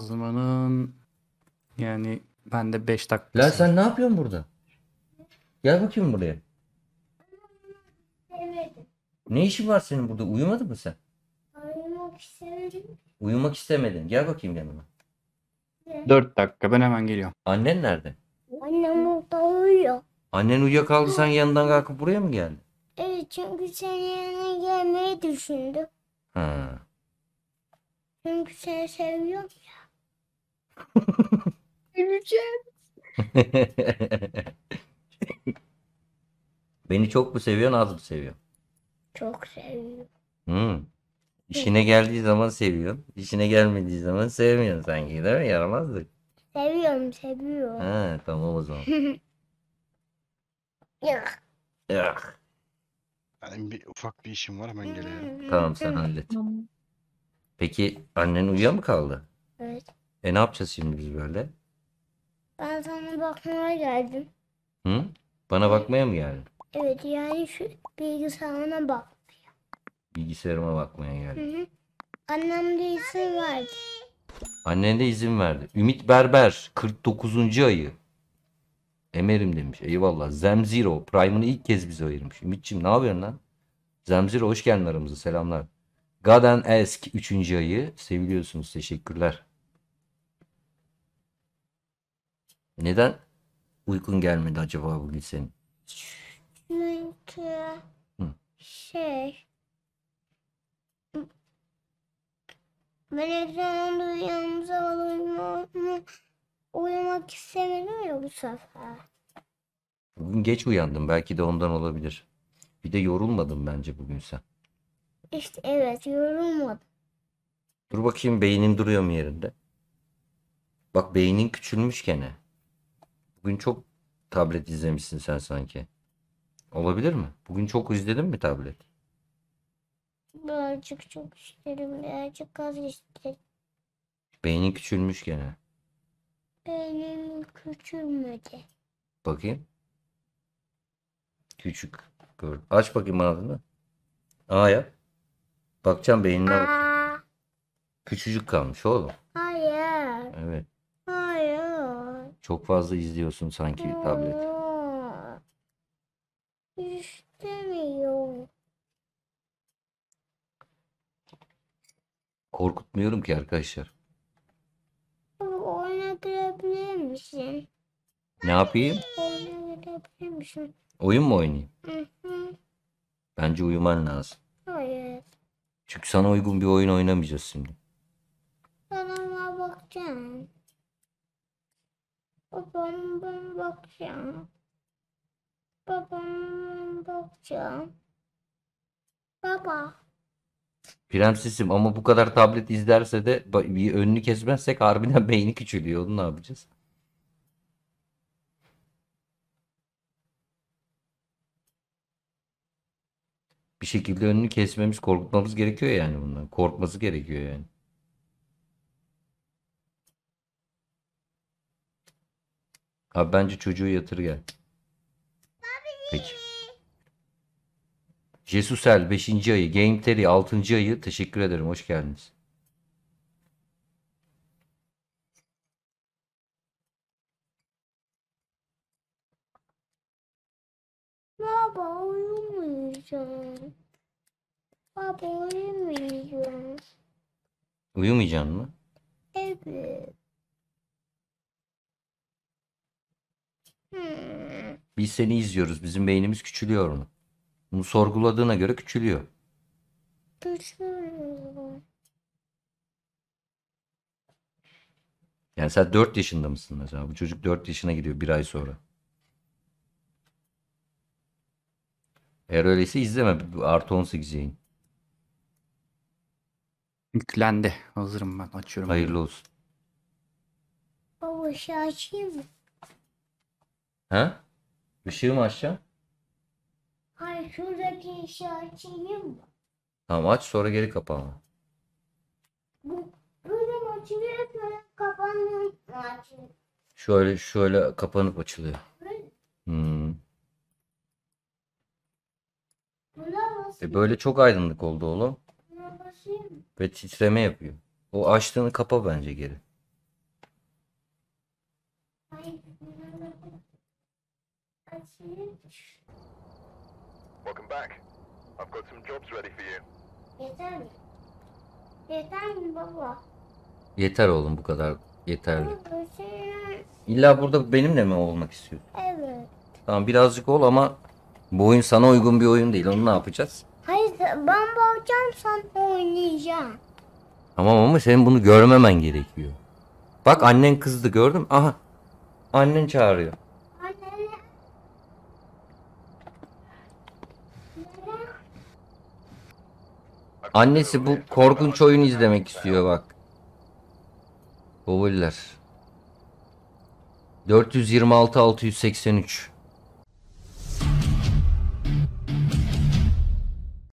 Zamanın yani ben de 5 dakika. La sen ne yapıyorsun burada? Gel bakayım buraya. Evet. Ne işin var senin burada? Uyumadın mı sen? Uyumak istemedim. Uyumak istemedin. Gel bakayım yanıma. 4 dakika ben hemen geliyorum. Annen nerede? Annem orada uyuyor. Annen kaldı. sen yanından kalkıp buraya mı geldin? Evet çünkü senin yanına gelmeyi düşündüm. Ha. Çünkü seni seviyorum ya. Öleceğim. Beni çok mu seviyorsun az mı seviyorsun? Çok seviyorum. Hmm. İşine geldiği zaman seviyorsun. İşine gelmediği zaman sevmiyorsun sanki değil mi? Yaramazlık. Seviyorum seviyorum. Ha, tamam o zaman. ya. Ya. Benim bir ufak bir işim var hemen geliyorum. Tamam sen hallet. Peki annen uyuyor mu kaldı? Evet. E ne yapacağız şimdi biz böyle? Ben sana bakmaya geldim. Hı? Bana bakmaya mı geldin? Evet yani şu bilgisayarına bakmaya. Bilgisayarıma bakmaya geldim. Hı hı. Annem de izin verdi. Annen de izin verdi. Ümit Berber 49. ayı. Emerim demiş. Eyvallah. Zemziro Prime'ını ilk kez bize ayırmış. Ümitciğim, ne yapıyorsun lan? Zemziro hoş geldin aramıza. Selamlar. Gaden Esk 3. ayı. Seviliyorsunuz. Teşekkürler. Neden uykun gelmedi acaba bugün senin? Çünkü şey ben ekranında uyuyorum zaman uyumak istemedim ya bu sefer. Bugün geç uyandım belki de ondan olabilir. Bir de yorulmadım bence bugün sen. İşte evet yorulmadım. Dur bakayım beynin duruyor mu yerinde? Bak beynin küçülmüş gene. Bugün çok tablet izlemişsin sen sanki. Olabilir mi? Bugün çok izledin mi tablet? Birazcık çok isterim. Birazcık az isterim. Beynin küçülmüş gene. Beynim küçülmedi. Bakayım. Küçük. Gördüm. Aç bakayım ağzını. Aa yap. Bakacağım beynine bak. Küçücük kalmış oğlum. Aa. Çok fazla izliyorsun sanki tablet. İstemiyorum. Korkutmuyorum ki arkadaşlar. Oyuna girebilir misin? Ne yapayım? Oyuna girebilir misin? Oyun mu oynayayım? Hı hı. Bence uyuman lazım. Hayır. Çünkü sana uygun bir oyun oynamayacağız şimdi. Ben ona bakacağım. Babam ben bakacağım. Babam ben bakacağım. Baba. Prensesim ama bu kadar tablet izlerse de bir önünü kesmezsek harbiden beyni küçülüyor. Onu ne yapacağız? Bir şekilde önünü kesmemiz, korkutmamız gerekiyor yani bundan. Korkması gerekiyor yani. Abi bence çocuğu yatır gel. Peki. Jesusel 5. ayı, Game Terry 6. ayı teşekkür ederim. Hoş geldiniz. Baba uyumayacağım. Baba uyumayacağım. Uyumayacaksın mı? Evet. Biz seni izliyoruz. Bizim beynimiz küçülüyor onu. Bunu sorguladığına göre küçülüyor. Yani sen 4 yaşında mısın mesela? Bu çocuk 4 yaşına gidiyor bir ay sonra. Eğer öyleyse izleme. Artı 18 yayın. Yüklendi. Hazırım ben. Açıyorum. Hayırlı olsun. Baba şey açayım mı? Ha? Işığı şey mı açacağım? Hayır şuradaki ışığı açayım mı? Tamam aç sonra geri kapama. Bu, böyle mi açılıyor böyle kapanıp mı açılıyor? Şöyle şöyle kapanıp açılıyor. Böyle. Hmm. E böyle çok aydınlık oldu oğlum. Ve titreme yapıyor. O açtığını kapa bence geri. Welcome back. I've got some jobs ready for you. Yeter Yeter mi baba? Yeter oğlum bu kadar yeterli. Şey İlla burada benimle mi olmak istiyorsun? Evet. Tamam birazcık ol ama bu oyun sana uygun bir oyun değil. Onu ne yapacağız? Hayır ben bakacağım sen oynayacağım. Tamam ama senin bunu görmemen gerekiyor. Bak annen kızdı gördüm. Aha. Annen çağırıyor. Annesi bu korkunç oyun izlemek istiyor bak. Gobuller. 426 683